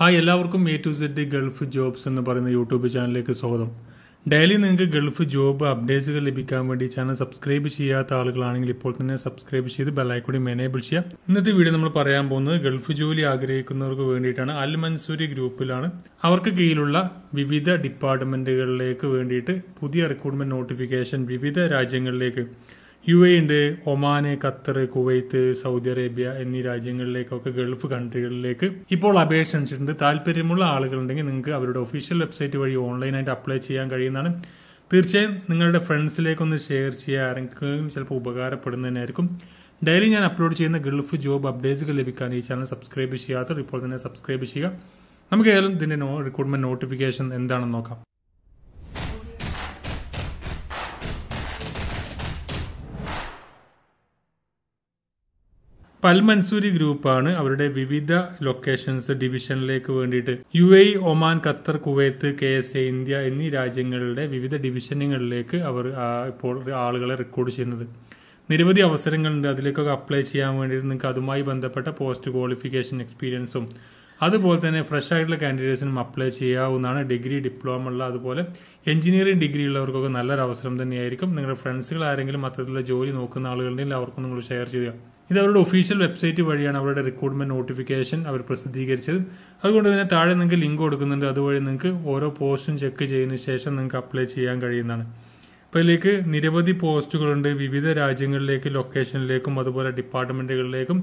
hi എല്ലാവർക്കും A to Z Gulf jobs എന്ന് പറയുന്ന യൂട്യൂബ് ചാനലിലേക്ക് സ്വാഗതം ഡെയിലി നിങ്ങൾക്ക് ഗൾഫ് ജോബ് അപ്ഡേറ്റ്സുകൾ ലഭിക്കാൻ വേണ്ടി ചാനൽ സബ്സ്ക്രൈബ് ചെയ്യാത്ത ആളുകളാണെങ്കിൽ ഇപ്പോൾ തന്നെ സബ്സ്ക്രൈബ് ചെയ്ത് ബെല്ലൈക്കൂടി എനേബിൾ ചെയ്യുക ഇന്നത്തെ വീഡിയോ നമ്മൾ പറയാൻ പോകുന്നത് ഗൾഫ് ജോലി ആഗ്രഹിക്കുന്നവർക്ക് വേണ്ടിയിട്ടാണ് അൽ മൻസൂരി ഗ്രൂപ്പിലാണ് അവർക്ക് കീഴിലുള്ള വിവിധ ഡിപ്പാർട്ട്മെന്റുകളിലേക്ക് വേണ്ടിയിട്ട് പുതിയ റിക്രൂട്ട്മെന്റ് നോട്ടിഫിക്കേഷൻ വിവിധ രാജ്യങ്ങളിലേക്ക് യു എ ഉണ്ട് ഒമാന് ഖത്തർ കുവൈത്ത് സൗദി അറേബ്യ എന്നീ രാജ്യങ്ങളിലേക്കൊക്കെ ഗൾഫ് കൺട്രികളിലേക്ക് ഇപ്പോൾ അപേക്ഷ അനുസരിച്ചിട്ടുണ്ട് താല്പര്യമുള്ള ആളുകളുണ്ടെങ്കിൽ നിങ്ങൾക്ക് അവരുടെ ഒഫീഷ്യൽ വെബ്സൈറ്റ് വഴി ഓൺലൈനായിട്ട് അപ്ലൈ ചെയ്യാൻ കഴിയുന്നതാണ് തീർച്ചയായും നിങ്ങളുടെ ഫ്രണ്ട്സിലേക്കൊന്ന് ഷെയർ ചെയ്യുക ആരെങ്കിലും ചിലപ്പോൾ ഉപകാരപ്പെടുന്നതിനായിരിക്കും ഡെയിലി ഞാൻ അപ്ലോഡ് ചെയ്യുന്ന ഗൾഫ് ജോബ് അപ്ഡേറ്റ്സുകൾ ലഭിക്കാൻ ഈ ചാനൽ സബ്സ്ക്രൈബ് ചെയ്യാത്തവർ ഇപ്പോൾ തന്നെ സബ്സ്ക്രൈബ് ചെയ്യുക നമുക്ക് ഏതായാലും ഇതിൻ്റെ നോ റിക്രൂട്ട്മെൻറ്റ് നോട്ടിഫിക്കേഷൻ എന്താണെന്ന് നോക്കാം പൽമൻസൂരി ഗ്രൂപ്പാണ് അവരുടെ വിവിധ ലൊക്കേഷൻസ് ഡിവിഷനിലേക്ക് വേണ്ടിയിട്ട് U A Oman Qatar Kuwait K S A India എന്നീ രാജ്യങ്ങളുടെ വിവിധ ഡിവിഷനുകളിലേക്ക് അവർ ഇപ്പോൾ ആളുകളെ റെക്കോർഡ് ചെയ്യുന്നത് നിരവധി അവസരങ്ങളുണ്ട് അതിലേക്കൊക്കെ അപ്ലൈ ചെയ്യാൻ വേണ്ടിയിട്ട് നിങ്ങൾക്ക് അതുമായി ബന്ധപ്പെട്ട പോസ്റ്റ് ക്വാളിഫിക്കേഷൻ എക്സ്പീരിയൻസും അതുപോലെ തന്നെ ഫ്രഷ് ആയിട്ടുള്ള കാൻഡിഡേറ്റ്സിനും അപ്ലൈ ചെയ്യാവുന്നതാണ് ഡിഗ്രി ഡിപ്ലോമ ഉള്ള അതുപോലെ എഞ്ചിനീയറിംഗ് ഡിഗ്രി ഉള്ളവർക്കൊക്കെ നല്ലൊരു അവസരം തന്നെയായിരിക്കും നിങ്ങളുടെ ഫ്രണ്ട്സുകൾ ആരെങ്കിലും അത്തരത്തിലുള്ള ജോലി നോക്കുന്ന ആളുകളുണ്ടെങ്കിൽ അവർക്കും നിങ്ങൾ ഷെയർ ചെയ്യുക ഇത് അവരുടെ ഒഫീഷ്യൽ വെബ്സൈറ്റ് വഴിയാണ് അവരുടെ റിക്രൂട്ട്മെൻറ്റ് നോട്ടിഫിക്കേഷൻ അവർ പ്രസിദ്ധീകരിച്ചത് അതുകൊണ്ട് തന്നെ താഴെ നിങ്ങൾക്ക് ലിങ്ക് കൊടുക്കുന്നുണ്ട് അതുവഴി നിങ്ങൾക്ക് ഓരോ പോസ്റ്റും ചെക്ക് ചെയ്തതിന് ശേഷം നിങ്ങൾക്ക് അപ്ലൈ ചെയ്യാൻ കഴിയുന്നതാണ് അപ്പോൾ ഇതിലേക്ക് നിരവധി പോസ്റ്റുകളുണ്ട് വിവിധ രാജ്യങ്ങളിലേക്ക് ലൊക്കേഷനിലേക്കും അതുപോലെ ഡിപ്പാർട്ട്മെൻറ്റുകളിലേക്കും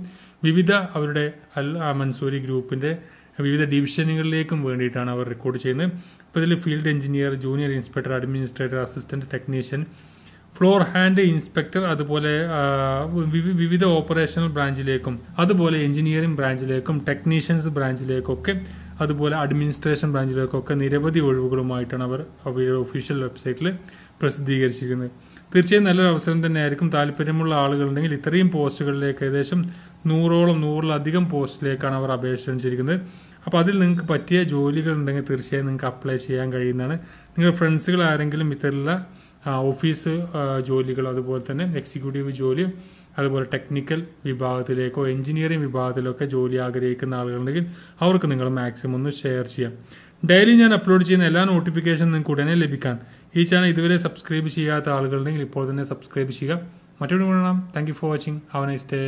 വിവിധ അവരുടെ അൽ മൻസൂരി ഗ്രൂപ്പിൻ്റെ വിവിധ ഡിവിഷനുകളിലേക്കും വേണ്ടിയിട്ടാണ് അവർ റെക്കോർഡ് ചെയ്യുന്നത് അപ്പോൾ ഇതിൽ field engineer junior inspector administrator assistant technician floor hand inspector അതുപോലെ വിവിധ ഓപ്പറേഷണൽ ബ്രാഞ്ചിലേക്കും അതുപോലെ എഞ്ചിനീയറിംഗ് ബ്രാഞ്ചിലേക്കും ടെക്നീഷ്യൻസ് ബ്രാഞ്ചിലേക്കൊക്കെ അതുപോലെ അഡ്മിനിസ്ട്രേഷൻ ബ്രാഞ്ചിലേക്കൊക്കെ നിരവധി ഒഴിവുകളുമായിട്ടാണ് അവർ അവരുടെ ഒഫീഷ്യൽ വെബ്സൈറ്റിൽ പ്രസിദ്ധീകരിച്ചിരിക്കുന്നത് തീർച്ചയായും നല്ലൊരു അവസരം തന്നെയായിരിക്കും താല്പര്യമുള്ള ആളുകളുണ്ടെങ്കിൽ ഇത്രയും പോസ്റ്റുകളിലേക്ക് ഏകദേശം നൂറോളം നൂറിലധികം പോസ്റ്റിലേക്കാണ് അവർ അപേക്ഷിച്ചിരിക്കുന്നത് അപ്പോൾ അതിൽ നിങ്ങൾക്ക് പറ്റിയ ജോലികൾ ഉണ്ടെങ്കിൽ തീർച്ചയായും നിങ്ങൾക്ക് അപ്ലൈ ചെയ്യാൻ കഴിയുന്നതാണ് നിങ്ങളുടെ ഫ്രണ്ട്സുകൾ ആരെങ്കിലും ഇത്തരത്തിലുള്ള ഓഫീസ് ജോലികൾ അതുപോലെ തന്നെ എക്സിക്യൂട്ടീവ് ജോലി അതുപോലെ ടെക്നിക്കൽ വിഭാഗത്തിലേക്കോ എഞ്ചിനീയറിംഗ് വിഭാഗത്തിലൊക്കെ ജോലി ആഗ്രഹിക്കുന്ന ആളുകളുണ്ടെങ്കിൽ അവർക്ക് നിങ്ങൾ മാക്സിമം ഒന്ന് ഷെയർ ചെയ്യാം ഡെയിലി ഞാൻ അപ്ലോഡ് ചെയ്യുന്ന എല്ലാ നോട്ടിഫിക്കേഷനും നിങ്ങൾക്ക് ഉടനെ ലഭിക്കാൻ ഈ ചാനൽ ഇതുവരെ സബ്സ്ക്രൈബ് ചെയ്യാത്ത ആളുകളുണ്ടെങ്കിൽ ഇപ്പോൾ തന്നെ സബ്സ്ക്രൈബ് ചെയ്യുക മറ്റൊരു കാണാം thank you for watching have nice day